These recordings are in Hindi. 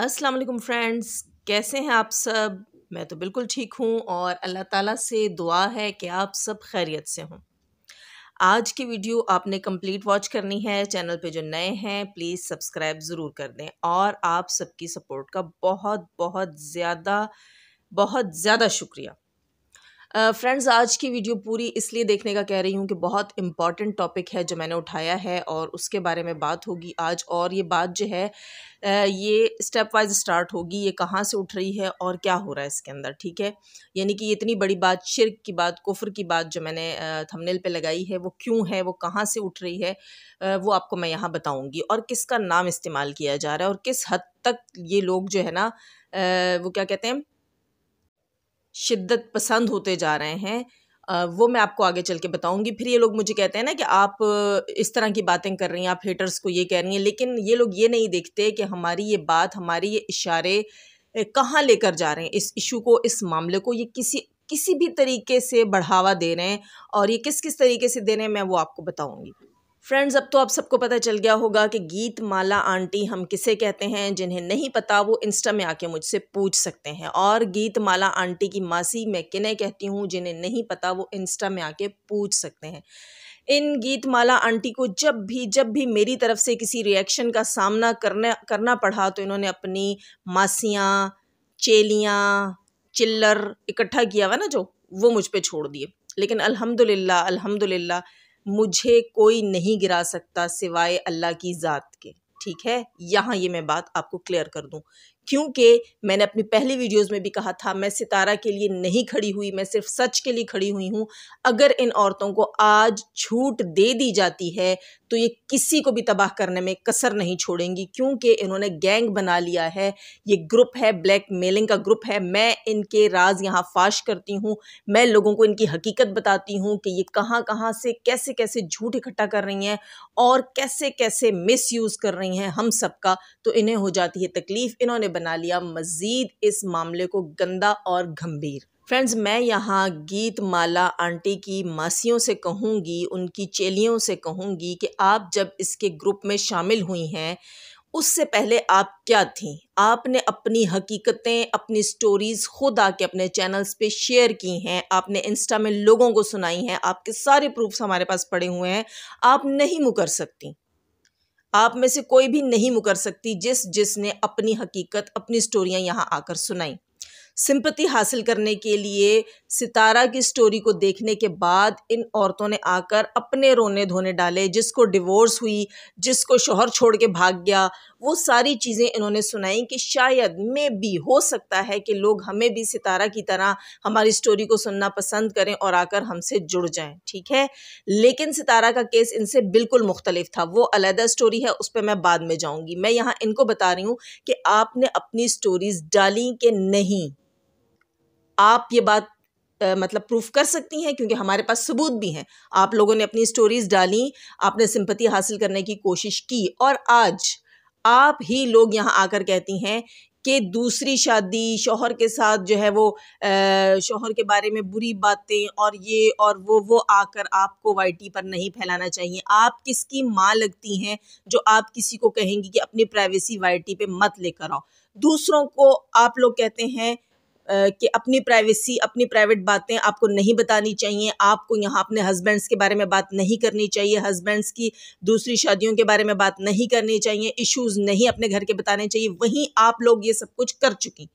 अस्सलाम वालेकुम फ्रेंड्स कैसे हैं आप सब मैं तो बिल्कुल ठीक हूँ और अल्लाह ताला से दुआ है कि आप सब खैरियत से हों आज की वीडियो आपने कंप्लीट वॉच करनी है चैनल पे जो नए हैं प्लीज़ सब्सक्राइब ज़रूर कर दें और आप सबकी सपोर्ट का बहुत बहुत ज़्यादा बहुत ज़्यादा शुक्रिया फ्रेंड्स uh, आज की वीडियो पूरी इसलिए देखने का कह रही हूँ कि बहुत इंपॉर्टेंट टॉपिक है जो मैंने उठाया है और उसके बारे में बात होगी आज और ये बात जो है ये स्टेप वाइज स्टार्ट होगी ये कहाँ से उठ रही है और क्या हो रहा है इसके अंदर ठीक है यानी कि इतनी बड़ी बात शिरक की बात कुफर की बात जो मैंने थमनेल पे लगाई है वो क्यों है वो कहाँ से उठ रही है वो आपको मैं यहाँ बताऊँगी और किसका नाम इस्तेमाल किया जा रहा है और किस हद तक ये लोग जो है ना वो क्या कहते हैं शिद्दत पसंद होते जा रहे हैं आ, वो मैं आपको आगे चल के बताऊंगी फिर ये लोग मुझे कहते हैं ना कि आप इस तरह की बातें कर रही हैं आप हेटर्स को ये कह रही हैं लेकिन ये लोग ये नहीं देखते कि हमारी ये बात हमारी ये इशारे कहाँ लेकर जा रहे हैं इस इशू को इस मामले को ये किसी किसी भी तरीके से बढ़ावा दे रहे हैं और ये किस किस तरीके से दे रहे हैं मैं वो आपको बताऊंगी फ्रेंड्स अब तो आप सबको पता चल गया होगा कि गीत माला आंटी हम किसे कहते हैं जिन्हें नहीं पता वो इंस्टा में आके मुझसे पूछ सकते हैं और गीत माला आंटी की मासी मैं किन्हें कहती हूँ जिन्हें नहीं पता वो इंस्टा में आके पूछ सकते हैं इन गीत माला आंटी को जब भी जब भी मेरी तरफ से किसी रिएक्शन का सामना करना करना पड़ा तो इन्होंने अपनी मासियाँ चेलियाँ चिल्लर इकट्ठा किया हुआ ना जो वो मुझ पर छोड़ दिए लेकिन अलहमदिल्ला अलहमदिल्ला मुझे कोई नहीं गिरा सकता सिवाय अल्लाह की ज़ात के ठीक है यहाँ ये मैं बात आपको क्लियर कर दूँ क्योंकि मैंने अपनी पहली वीडियोस में भी कहा था मैं सितारा के लिए नहीं खड़ी हुई मैं सिर्फ सच के लिए खड़ी हुई हूँ अगर इन औरतों को आज छूट दे दी जाती है तो ये किसी को भी तबाह करने में कसर नहीं छोड़ेंगी क्योंकि इन्होंने गैंग बना लिया है ये ग्रुप है ब्लैक मेलिंग का ग्रुप है मैं इनके राज यहाँ फाश करती हूँ मैं लोगों को इनकी हकीकत बताती हूँ कि ये कहाँ कहाँ से कैसे कैसे झूठ इकट्ठा कर रही हैं और कैसे कैसे मिस यूज़ कर रही हैं हम सबका तो इन्हें हो जाती है तकलीफ़ इन्होंने बना लिया मज़ीद इस मामले को गंदा और गंभीर फ्रेंड्स मैं यहाँ गीत माला आंटी की मासियों से कहूँगी उनकी चेलियों से कहूँगी कि आप जब इसके ग्रुप में शामिल हुई हैं उससे पहले आप क्या थीं आपने अपनी हकीकतें अपनी स्टोरीज़ खुद आके अपने चैनल्स पे शेयर की हैं आपने इंस्टा में लोगों को सुनाई हैं आपके सारे प्रूफ्स हमारे पास पड़े हुए हैं आप नहीं मुकर सकती आप में से कोई भी नहीं मुकर सकती जिस जिसने अपनी हकीकत अपनी स्टोरियाँ यहाँ आकर सुनाई सिंपति हासिल करने के लिए सितारा की स्टोरी को देखने के बाद इन औरतों ने आकर अपने रोने धोने डाले जिसको डिवोर्स हुई जिसको शोहर छोड़ के भाग गया वो सारी चीज़ें इन्होंने सुनाई कि शायद में भी हो सकता है कि लोग हमें भी सितारा की तरह हमारी स्टोरी को सुनना पसंद करें और आकर हमसे जुड़ जाएं ठीक है लेकिन सितारा का केस इनसे बिल्कुल मुख्तलिफ था वो अलहदा स्टोरी है उस पर मैं बाद में जाऊँगी मैं यहाँ इनको बता रही हूँ कि आपने अपनी स्टोरीज़ डाली कि नहीं आप ये बात आ, मतलब प्रूफ कर सकती हैं क्योंकि हमारे पास सबूत भी हैं आप लोगों ने अपनी स्टोरीज डाली आपने सिंपति हासिल करने की कोशिश की और आज आप ही लोग यहाँ आकर कहती हैं कि दूसरी शादी शोहर के साथ जो है वो शोहर के बारे में बुरी बातें और ये और वो वो आकर आपको वाइटी पर नहीं फैलाना चाहिए आप किसकी माँ लगती हैं जो आप किसी को कहेंगी कि अपनी प्राइवेसी वाइटी पे मत लेकर आओ दूसरों को आप लोग कहते हैं कि अपनी प्राइवेसी अपनी प्राइवेट बातें आपको नहीं बतानी चाहिए आपको यहाँ अपने हस्बैंड्स के बारे में बात नहीं करनी चाहिए हस्बैंड्स की दूसरी शादियों के बारे में बात नहीं करनी चाहिए इश्यूज नहीं अपने घर के बताने चाहिए वहीं आप लोग ये सब कुछ कर चुकी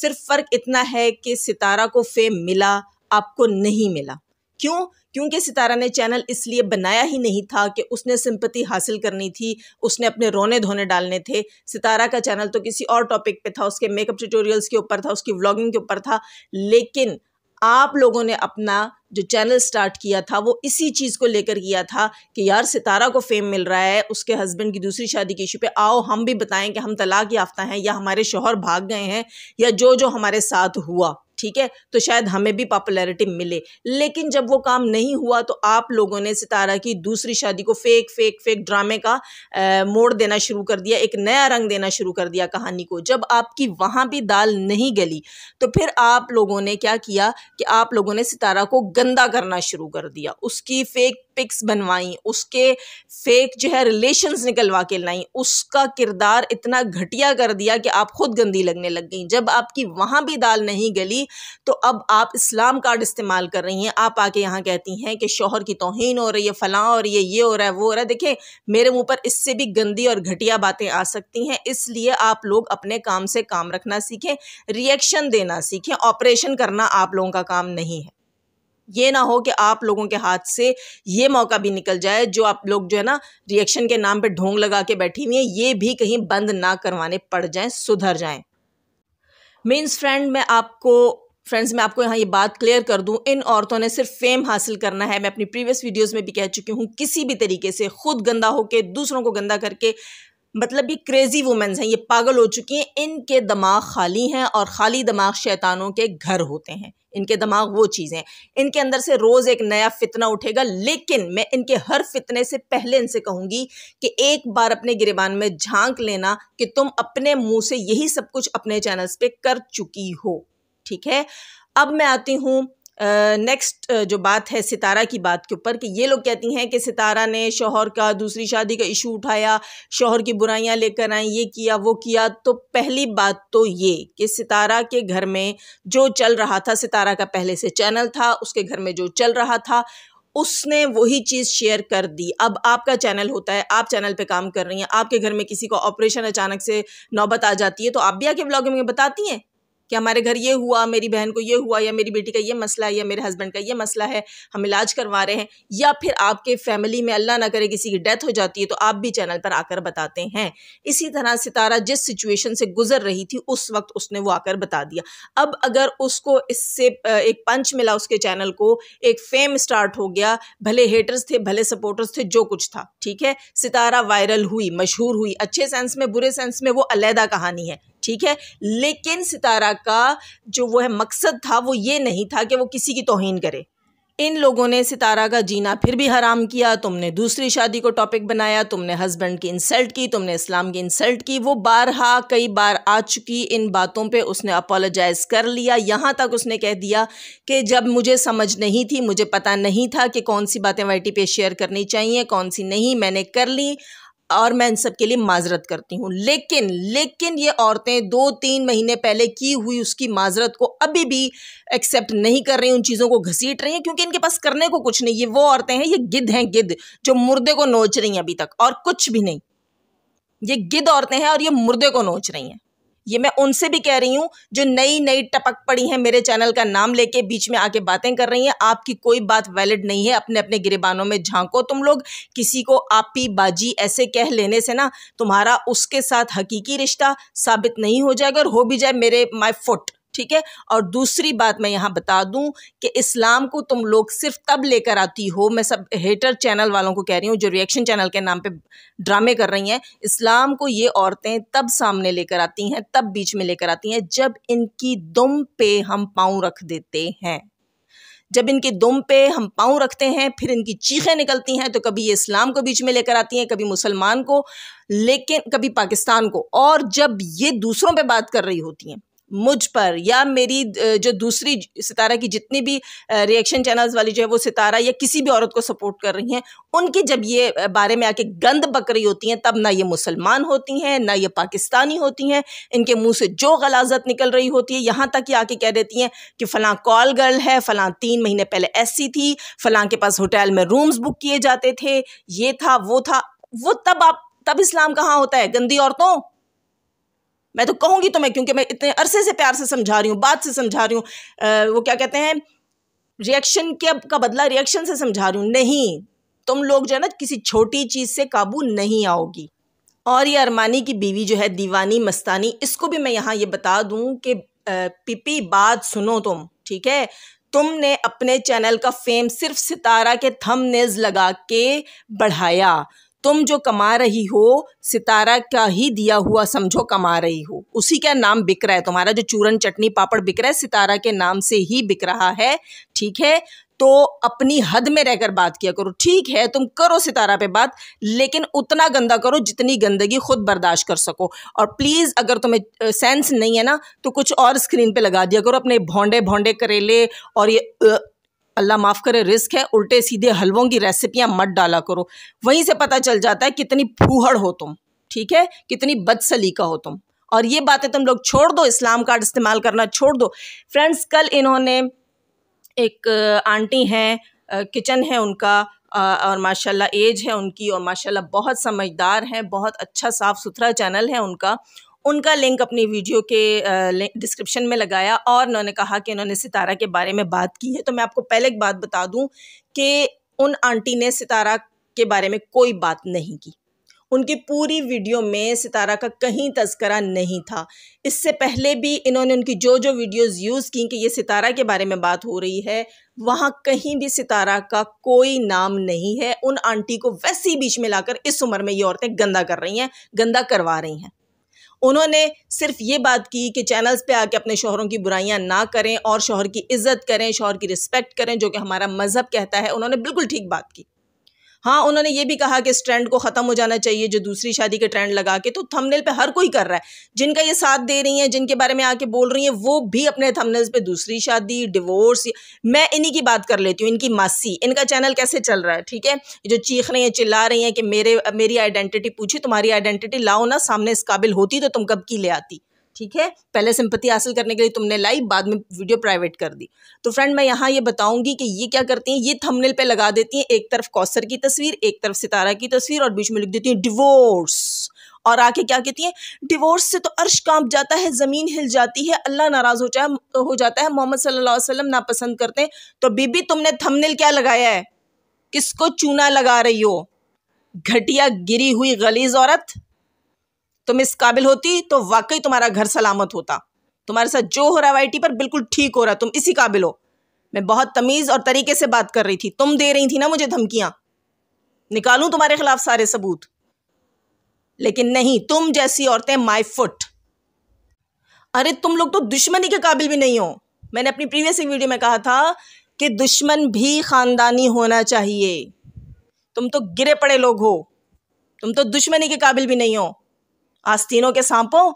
सिर्फ फ़र्क इतना है कि सितारा को फेम मिला आपको नहीं मिला क्यों क्योंकि सितारा ने चैनल इसलिए बनाया ही नहीं था कि उसने सिंपति हासिल करनी थी उसने अपने रोने धोने डालने थे सितारा का चैनल तो किसी और टॉपिक पे था उसके मेकअप ट्यूटोरियल्स के ऊपर था उसकी व्लॉगिंग के ऊपर था लेकिन आप लोगों ने अपना जो चैनल स्टार्ट किया था वो इसी चीज़ को लेकर किया था कि यार सितारा को फेम मिल रहा है उसके हस्बैंड की दूसरी शादी के इशू पे आओ हम भी बताएं कि हम तलाक याफ्ता हैं या हमारे शोहर भाग गए हैं या जो जो हमारे साथ हुआ ठीक है तो शायद हमें भी पॉपुलैरिटी मिले लेकिन जब वो काम नहीं हुआ तो आप लोगों ने सितारा की दूसरी शादी को फेक फेक फेक ड्रामे का आ, मोड़ देना शुरू कर दिया एक नया रंग देना शुरू कर दिया कहानी को जब आपकी वहाँ भी दाल नहीं गली तो फिर आप लोगों ने क्या किया कि आप लोगों ने सितारा को गंदा करना शुरू कर दिया उसकी फेक पिक्स बनवाई उसके फेक जो है रिलेशंस निकलवा के लाई उसका किरदार इतना घटिया कर दिया कि आप खुद गंदी लगने लग गई जब आपकी वहां भी दाल नहीं गली तो अब आप इस्लाम कार्ड इस्तेमाल कर रही हैं आप आके यहाँ कहती हैं कि शोहर की तोहन हो रही है फलां और ये ये हो रहा है वो हो रहा है देखे मेरे मुँह पर इससे भी गंदी और घटिया बातें आ सकती हैं इसलिए आप लोग अपने काम से काम रखना सीखें रिएक्शन देना सीखें ऑपरेशन करना आप लोगों का काम नहीं है ये ना हो कि आप लोगों के हाथ से ये मौका भी निकल जाए जो आप लोग जो है ना रिएक्शन के नाम पे ढोंग लगा के बैठी हुई हैं ये भी कहीं बंद ना करवाने पड़ जाएं सुधर जाएं मीन्स फ्रेंड मैं आपको फ्रेंड्स मैं आपको यहाँ ये बात क्लियर कर दूँ इन औरतों ने सिर्फ फेम हासिल करना है मैं अपनी प्रीवियस वीडियोस में भी कह चुकी हूँ किसी भी तरीके से खुद गंदा होके दूसरों को गंदा करके मतलब ये क्रेज़ी वुमेंस हैं ये पागल हो चुकी हैं इनके दिमाग खाली हैं और खाली दिमाग शैतानों के घर होते हैं इनके दिमाग वो चीज़ें इनके अंदर से रोज़ एक नया फितना उठेगा लेकिन मैं इनके हर फितने से पहले इनसे कहूँगी कि एक बार अपने गिरबान में झांक लेना कि तुम अपने मुंह से यही सब कुछ अपने चैनल्स पे कर चुकी हो ठीक है अब मैं आती हूँ नेक्स्ट uh, जो बात है सितारा की बात के ऊपर कि ये लोग कहती हैं कि सितारा ने शोहर का दूसरी शादी का इशू उठाया शोहर की बुराइयां लेकर आई ये किया वो किया तो पहली बात तो ये कि सितारा के घर में जो चल रहा था सितारा का पहले से चैनल था उसके घर में जो चल रहा था उसने वही चीज़ शेयर कर दी अब आपका चैनल होता है आप चैनल पे काम कर रही हैं आपके घर में किसी को ऑपरेशन अचानक से नौबत आ जाती है तो आप भी आके ब्लॉगिंग में बताती हैं कि हमारे घर ये हुआ मेरी बहन को ये हुआ या मेरी बेटी का ये मसला है या मेरे हस्बैंड का ये मसला है हम इलाज करवा रहे हैं या फिर आपके फैमिली में अल्लाह ना करे किसी की डेथ हो जाती है तो आप भी चैनल पर आकर बताते हैं इसी तरह सितारा जिस सिचुएशन से गुजर रही थी उस वक्त उसने वो आकर बता दिया अब अगर उसको इससे एक पंच मिला उसके चैनल को एक फेम स्टार्ट हो गया भले हेटर्स थे भले सपोर्टर्स थे जो कुछ था ठीक है सितारा वायरल हुई मशहूर हुई अच्छे सेंस में बुरे सेंस में वो अलहदा कहानी है ठीक है लेकिन सितारा का जो वो है मकसद था वो ये नहीं था कि वो किसी की तोहन करे इन लोगों ने सितारा का जीना फिर भी हराम किया तुमने दूसरी शादी को टॉपिक बनाया तुमने हस्बैंड की इंसल्ट की तुमने इस्लाम की इंसल्ट की वो बारहा कई बार आ चुकी इन बातों पे उसने अपोलोजाइज़ कर लिया यहाँ तक उसने कह दिया कि जब मुझे समझ नहीं थी मुझे पता नहीं था कि कौन सी बातें वाइटी पे शेयर करनी चाहिए कौन सी नहीं मैंने कर ली और मैं इन सब के लिए माजरत करती हूँ लेकिन लेकिन ये औरतें दो तीन महीने पहले की हुई उसकी माजरत को अभी भी एक्सेप्ट नहीं कर रही उन चीज़ों को घसीट रही हैं क्योंकि इनके पास करने को कुछ नहीं ये वो औरतें हैं ये गिद्ध हैं गिद्ध जो मुर्दे को नोच रही हैं अभी तक और कुछ भी नहीं ये गिद्ध औरतें हैं और ये मुर्दे को नोच रही हैं ये मैं उनसे भी कह रही हूँ जो नई नई टपक पड़ी हैं मेरे चैनल का नाम लेके बीच में आके बातें कर रही हैं आपकी कोई बात वैलिड नहीं है अपने अपने गिरबानों में झांको तुम लोग किसी को आपी बाजी ऐसे कह लेने से ना तुम्हारा उसके साथ हकीकी रिश्ता साबित नहीं हो जाएगा और हो भी जाए मेरे माई फुट ठीक है और दूसरी बात मैं यहाँ बता दूँ कि इस्लाम को तुम लोग सिर्फ तब लेकर आती हो मैं सब हेटर चैनल वालों को कह रही हूँ जो रिएक्शन चैनल के नाम पे ड्रामे कर रही हैं इस्लाम को ये औरतें तब सामने लेकर आती हैं तब बीच में लेकर आती हैं जब इनकी दुम पे हम पाँव रख देते हैं जब इनके दुम पे हम पाँव रखते हैं फिर इनकी चीखें निकलती हैं तो कभी ये इस्लाम को बीच में लेकर आती हैं कभी मुसलमान को लेकिन कभी पाकिस्तान को और जब ये दूसरों पे बात कर रही होती हैं मुझ पर या मेरी जो दूसरी सितारा की जितनी भी रिएक्शन चैनल्स वाली जो है वो सितारा या किसी भी औरत को सपोर्ट कर रही हैं उनकी जब ये बारे में आके गंद बक रही होती हैं तब ना ये मुसलमान होती हैं ना ये पाकिस्तानी होती हैं इनके मुंह से जो गलाजत निकल रही होती है यहाँ तक ये आके कह देती हैं कि फ़लाँ कॉल गर्ल है फ़लाँ तीन महीने पहले ऐसी थी फ़लाँ के पास होटल में रूम्स बुक किए जाते थे ये था वो था वो तब आप तब इस्लाम कहाँ होता है गंदी औरतों मैं तो कहूँगी तुम्हें क्योंकि मैं इतने अरसे से प्यार से समझा रही हूँ बात से समझा रही हूँ वो क्या कहते हैं रिएक्शन के का बदला रिएक्शन से समझा रही हूँ नहीं तुम लोग जो है ना किसी छोटी चीज़ से काबू नहीं आओगी और ये अरमानी की बीवी जो है दीवानी मस्तानी इसको भी मैं यहाँ ये बता दूँ कि पिपी बात सुनो तुम ठीक है तुमने अपने चैनल का फेम सिर्फ सितारा के थम लगा के बढ़ाया तुम जो कमा रही हो सितारा का ही दिया हुआ समझो कमा रही हो उसी का नाम बिक रहा है तुम्हारा जो चूरन चटनी पापड़ बिक रहा है सितारा के नाम से ही बिक रहा है ठीक है तो अपनी हद में रहकर बात किया करो ठीक है तुम करो सितारा पे बात लेकिन उतना गंदा करो जितनी गंदगी खुद बर्दाश्त कर सको और प्लीज़ अगर तुम्हें सेंस नहीं है ना तो कुछ और स्क्रीन पे लगा दिया करो अपने भोंडे भोंडे करेले और ये अल्लाह माफ़ करे रिस्क है उल्टे सीधे हलवों की रेसिपियाँ मत डाला करो वहीं से पता चल जाता है कितनी फूहड़ हो तुम ठीक है कितनी बदसलीका हो तुम और ये बातें तुम लोग छोड़ दो इस्लाम कार्ड इस्तेमाल करना छोड़ दो फ्रेंड्स कल इन्होंने एक आंटी हैं किचन है उनका और माशाल्लाह एज है उनकी और माशाल्लाह बहुत समझदार हैं बहुत अच्छा साफ़ सुथरा चैनल है उनका उनका लिंक अपनी वीडियो के डिस्क्रिप्शन में लगाया और उन्होंने कहा कि उन्होंने सितारा के बारे में बात की है तो मैं आपको पहले एक बात बता दूं कि उन आंटी ने सितारा के बारे में कोई बात नहीं की उनकी पूरी वीडियो में सितारा का कहीं तस्करा नहीं था इससे पहले भी इन्होंने उनकी जो जो वीडियोस यूज़ की कि ये सितारा के बारे में बात हो रही है वहाँ कहीं भी सितारा का कोई नाम नहीं है उन आंटी को वैसे ही बीच में लाकर इस उम्र में ये औरतें गंदा कर रही हैं गंदा करवा रही हैं उन्होंने सिर्फ ये बात की कि चैनल्स पे आके अपने शोहरों की बुराइयां ना करें और शोहर की इज़्ज़त करें शोहर की रिस्पेक्ट करें जो कि हमारा मज़हब कहता है उन्होंने बिल्कुल ठीक बात की हाँ उन्होंने ये भी कहा कि इस ट्रेंड को ख़त्म हो जाना चाहिए जो दूसरी शादी के ट्रेंड लगा के तो थंबनेल पे हर कोई कर रहा है जिनका ये साथ दे रही हैं जिनके बारे में आके बोल रही हैं वो भी अपने थंबनेल्स पे दूसरी शादी डिवोर्स मैं इन्हीं की बात कर लेती हूँ इनकी मासी इनका चैनल कैसे चल रहा है ठीक है जो चीख रही हैं चिल्ला रही हैं कि मेरे मेरी आइडेंटिटी पूछी तुम्हारी आइडेंटिटी लाओ ना सामने इस काबिल होती तो तुम कब की ले आती ठीक है पहले सिंपत्ति हासिल करने के लिए तुमने लाई बाद में वीडियो प्राइवेट कर दी तो फ्रेंड मैं यहाँ ये बताऊंगी कि ये क्या करती हैं ये थंबनेल पे लगा देती हैं एक तरफ कौसर की तस्वीर एक तरफ सितारा की तस्वीर और बीच में लिख देती हैं डिवोर्स और आके क्या कहती हैं डिवोर्स से तो अर्श कांप जाता है ज़मीन हिल जाती है अल्लाह नाराज़ हो जाए हो जाता है मोहम्मद सल्ला वसलम नापसंद करते हैं तो बीबी तुमने थमनेल क्या लगाया है किसको चूना लगा रही हो घटिया गिरी हुई गलीज औरत तुम इस काबिल होती तो वाकई तुम्हारा घर सलामत होता तुम्हारे साथ जो हो रहा है वाई पर बिल्कुल ठीक हो रहा तुम इसी काबिल हो मैं बहुत तमीज़ और तरीके से बात कर रही थी तुम दे रही थी ना मुझे धमकियाँ निकालू तुम्हारे खिलाफ सारे सबूत लेकिन नहीं तुम जैसी औरतें माई फुट अरे तुम लोग तो दुश्मनी के काबिल भी नहीं हो मैंने अपनी प्रीवियस एक वीडियो में कहा था कि दुश्मन भी ख़ानदानी होना चाहिए तुम तो गिरे पड़े लोग हो तुम तो दुश्मनी के काबिल भी नहीं हो आस्तीनों के सांपों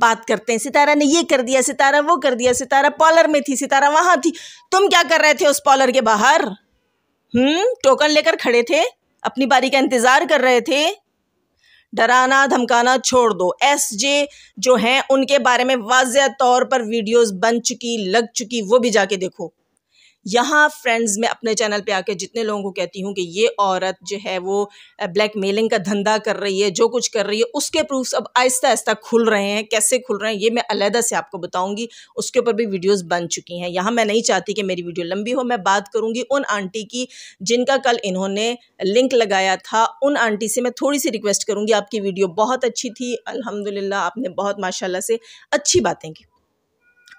बात करते हैं सितारा ने ये कर दिया सितारा वो कर दिया सितारा पॉलर में थी सितारा वहां थी तुम क्या कर रहे थे उस पॉलर के बाहर हम्म टोकन लेकर खड़े थे अपनी बारी का इंतजार कर रहे थे डराना धमकाना छोड़ दो एस जे जो हैं उनके बारे में वाज तौर पर वीडियोस बन चुकी लग चुकी वो भी जाके देखो यहाँ फ्रेंड्स मैं अपने चैनल पे आके जितने लोगों को कहती हूँ कि ये औरत जो है वो ब्लैक मेलिंग का धंधा कर रही है जो कुछ कर रही है उसके प्रूफ्स अब आहिस्ता आहिस्ता खुल रहे हैं कैसे खुल रहे हैं ये मैं अलहदा से आपको बताऊँगी उसके ऊपर भी वीडियोज़ बन चुकी हैं यहाँ मैं नहीं चाहती कि मेरी वीडियो लंबी हो मैं बात करूँगी उन आंटी की जिनका कल इन्होंने लिंक लगाया था उन आंटी से मैं थोड़ी सी रिक्वेस्ट करूँगी आपकी वीडियो बहुत अच्छी थी अलहमदिल्ला आपने बहुत माशाला से अच्छी बातें की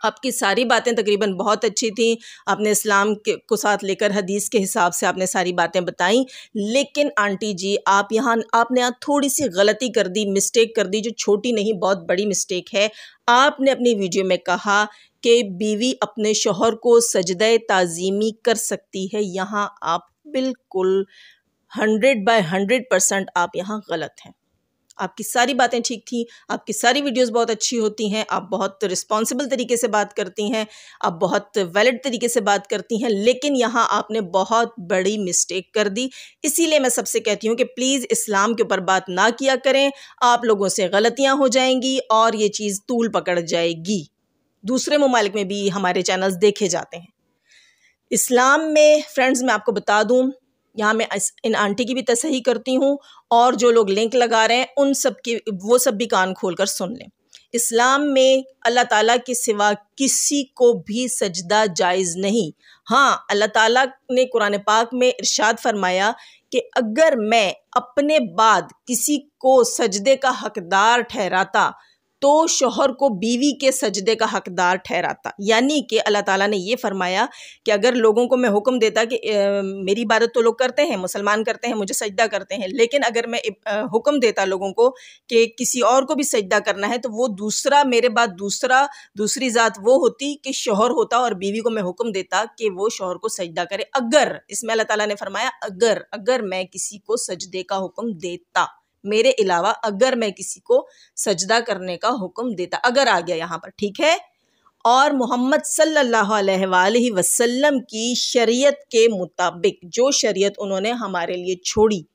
आपकी सारी बातें तकरीबन बहुत अच्छी थी आपने इस्लाम के को साथ लेकर हदीस के हिसाब से आपने सारी बातें बताई लेकिन आंटी जी आप यहाँ आपने यहाँ थोड़ी सी गलती कर दी मिस्टेक कर दी जो छोटी नहीं बहुत बड़ी मिस्टेक है आपने अपनी वीडियो में कहा कि बीवी अपने शोहर को सजद ताज़ीमी कर सकती है यहाँ आप बिल्कुल हंड्रेड बाय हंड्रेड परसेंट आप यहाँ गलत हैं आपकी सारी बातें ठीक थी आपकी सारी वीडियोस बहुत अच्छी होती हैं आप बहुत रिस्पॉन्सिबल तरीके से बात करती हैं आप बहुत वैलिड तरीके से बात करती हैं लेकिन यहाँ आपने बहुत बड़ी मिस्टेक कर दी इसीलिए मैं सबसे कहती हूँ कि प्लीज़ इस्लाम के ऊपर बात ना किया करें आप लोगों से गलतियाँ हो जाएंगी और ये चीज़ तूल पकड़ जाएगी दूसरे ममालिक में भी हमारे चैनल्स देखे जाते हैं इस्लाम में फ्रेंड्स मैं आपको बता दूं यहाँ मैं इन आंटी की भी तसही करती हूँ और जो लोग लिंक लगा रहे हैं उन सब की वो सब भी कान खोल कर सुन लें इस्लाम में अल्लाह ताला के सिवा किसी को भी सजदा जायज़ नहीं हाँ अल्लाह ताला ने कुरान पाक में इरशाद फरमाया कि अगर मैं अपने बाद किसी को सजदे का हकदार ठहराता तो शोहर को बीवी के सजदे का हकदार ठहराता यानी कि अल्लाह ताला ने ये फरमाया कि अगर लोगों को मैं हुक्म देता कि ए, मेरी इबादत तो लोग करते हैं मुसलमान करते हैं मुझे सजदा करते हैं लेकिन अगर मैं हुक्म देता लोगों को कि किसी और को भी सजदा करना है तो वो दूसरा मेरे बाद दूसरा दूसरी ज़ात वो होती कि शोहर होता और बीवी को मैं हुक्म देता कि वो शोहर को सजदा करे अगर इसमें अल्लाह ताला ने फरमाया अगर अगर मैं किसी को सजदे का हुक्म देता मेरे अलावा अगर मैं किसी को सजदा करने का हुक्म देता अगर आ गया यहाँ पर ठीक है और मोहम्मद सल्लल्लाहु अलैहि वसल्लम की शरीयत के मुताबिक जो शरीयत उन्होंने हमारे लिए छोड़ी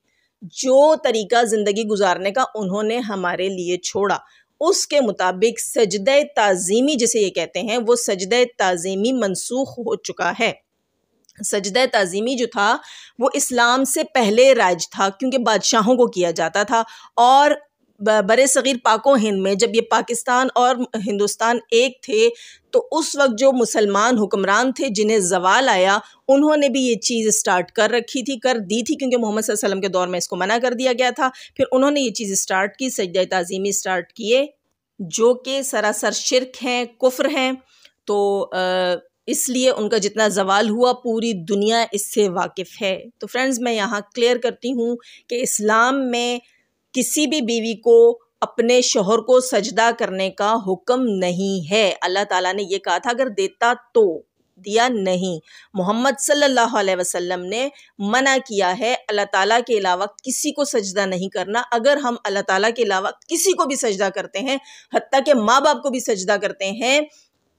जो तरीका ज़िंदगी गुजारने का उन्होंने हमारे लिए छोड़ा उसके मुताबिक सजद तज़ीमी जिसे ये कहते हैं वो सजद तज़ीमी मनसूख हो चुका है सजद तज़ीमी जो था वो इस्लाम से पहले राज था क्योंकि बादशाहों को किया जाता था और बर सग़ीर पाको हिंद में जब ये पाकिस्तान और हिंदुस्तान एक थे तो उस वक्त जो मुसलमान हुक्मरान थे जिन्हें जवाल आया उन्होंने भी ये चीज़ स्टार्ट कर रखी थी कर दी थी क्योंकि मोहम्मद वसल्लम के दौर में इसको मना कर दिया गया था फिर उन्होंने ये चीज़ स्टार्ट की सजद तज़ीमी स्टार्ट किए जो कि सरासर शिरक हैं कुफ्र हैं तो आ, इसलिए उनका जितना जवाल हुआ पूरी दुनिया इससे वाकिफ़ है तो फ्रेंड्स मैं यहाँ क्लियर करती हूँ कि इस्लाम में किसी भी बीवी को अपने शोहर को सजदा करने का हुक्म नहीं है अल्लाह ताला ने यह कहा था अगर देता तो दिया नहीं मोहम्मद सल्लल्लाहु अलैहि वसल्लम ने मना किया है अल्लाह ताला के अलावा किसी को सजदा नहीं करना अगर हम अल्लाह ताला के अलावा किसी को भी सजदा करते हैं हती के माँ बाप को भी सजदा करते हैं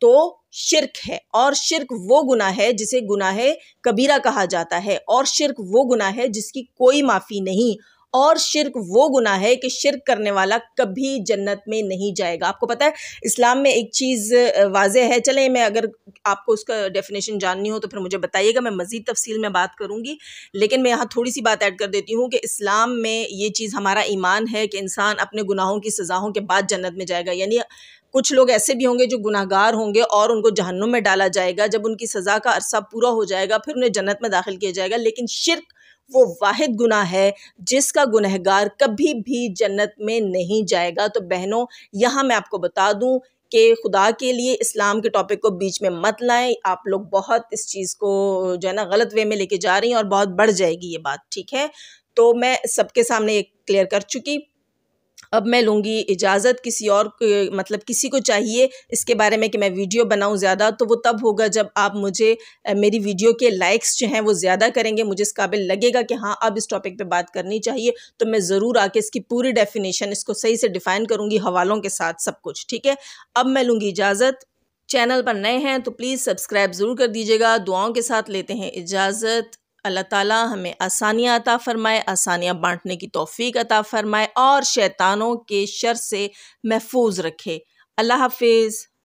तो शिरक है और शिरक वो गुना है जिसे गुनाह कबीरा कहा जाता है और शिरक वो गुना है जिसकी कोई माफ़ी नहीं और शिरक वो गुना है कि शिरक करने वाला कभी जन्नत में नहीं जाएगा आपको पता है इस्लाम में एक चीज़ वाज है चलें मैं अगर आपको उसका डेफिनेशन जाननी हो तो फिर मुझे बताइएगा मैं मज़ीद तफसील में बात करूँगी लेकिन मैं यहाँ थोड़ी सी बात ऐड कर देती हूँ कि इस्लाम में ये चीज़ हमारा ईमान है कि इंसान अपने गुनाहों की सज़ाओं के बाद जन्नत में जाएगा यानी कुछ लोग ऐसे भी होंगे जो गुनाहगार होंगे और उनको जहन्नुम में डाला जाएगा जब उनकी सज़ा का अरसा पूरा हो जाएगा फिर उन्हें जन्नत में दाखिल किया जाएगा लेकिन शिरक वो वाहिद गुना है जिसका गुनहगार कभी भी जन्नत में नहीं जाएगा तो बहनों यहाँ मैं आपको बता दूँ कि खुदा के लिए इस्लाम के टॉपिक को बीच में मत लाएं आप लोग बहुत इस चीज़ को जो है ना गलत वे में लेके जा रही हैं और बहुत बढ़ जाएगी ये बात ठीक है तो मैं सबके सामने ये क्लियर कर चुकी अब मैं लूँगी इजाज़त किसी और मतलब किसी को चाहिए इसके बारे में कि मैं वीडियो बनाऊँ ज़्यादा तो वो तब होगा जब आप मुझे मेरी वीडियो के लाइक्स जो हैं वो ज़्यादा करेंगे मुझे इस काबिल लगेगा कि हाँ अब इस टॉपिक पर बात करनी चाहिए तो मैं ज़रूर आके इसकी पूरी डेफिनेशन इसको सही से डिफ़ाइन करूँगी हवालों के साथ सब कुछ ठीक है अब मैं लूँगी इजाज़त चैनल पर नए हैं तो प्लीज़ सब्सक्राइब ज़रूर कर दीजिएगा दुआओं के साथ लेते हैं इजाज़त अल्लाह ताला हमें आसानियाँ अता फ़रमाए आसानियाँ बांटने की तौफीक अता फ़रमाए और शैतानों के शर से महफूज रखे अल्लाह हाफिज़